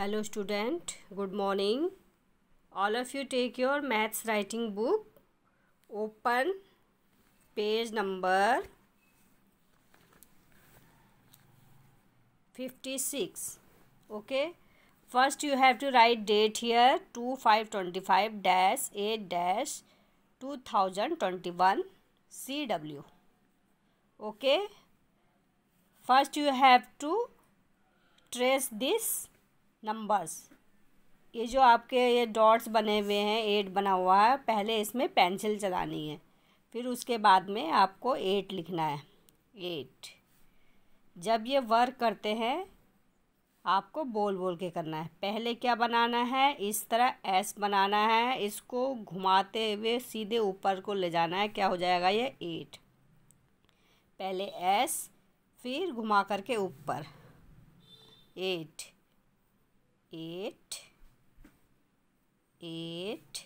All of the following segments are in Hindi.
hello student good morning all of you take your maths writing book open page number 56 okay first you have to write date here 2525 dash 8 dash 2021 cw okay first you have to trace this numbers ये जो आपके ये डॉट्स बने हुए हैं एट बना हुआ है पहले इसमें पेंसिल चलानी है फिर उसके बाद में आपको एट लिखना है एट जब ये वर्क करते हैं आपको बोल बोल के करना है पहले क्या बनाना है इस तरह एस बनाना है इसको घुमाते हुए सीधे ऊपर को ले जाना है क्या हो जाएगा ये एट पहले एस फिर घुमा करके ऊपर eight eight eight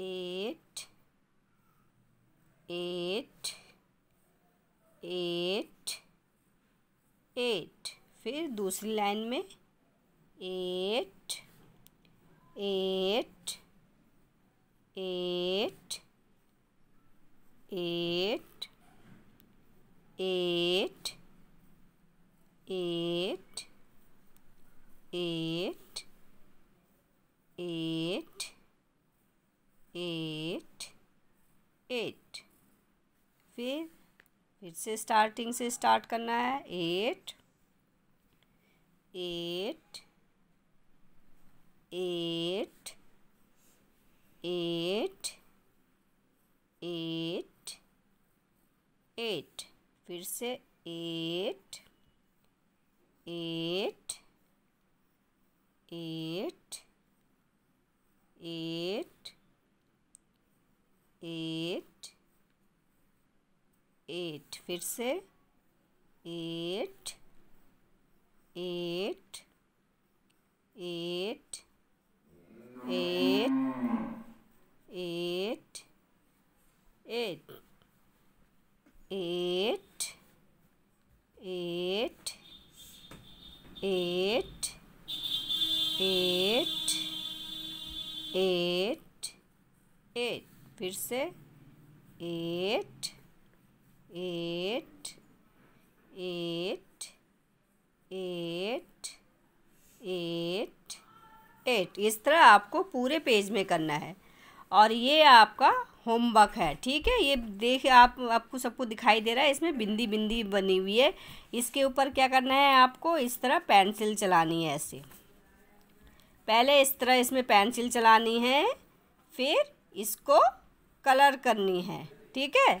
eight eight eight eight फिर दूसरी लाइन में eight eight eight eight eight eight eight, eight, eight, eight. फिर फिर से स्टार्टिंग से स्टार्ट करना है eight eight eight eight eight eight फिर से एट एट फिर से eight eight eight eight eight eight eight eight eight eight eight eight फिर से eight eight eight eight eight इस तरह आपको पूरे पेज में करना है और ये आपका होमवर्क है ठीक है ये देख आप आपको सबको दिखाई दे रहा है इसमें बिंदी बिंदी बनी हुई है इसके ऊपर क्या करना है आपको इस तरह पेंसिल चलानी है ऐसे पहले इस तरह इसमें पेंसिल चलानी है फिर इसको कलर करनी है ठीक है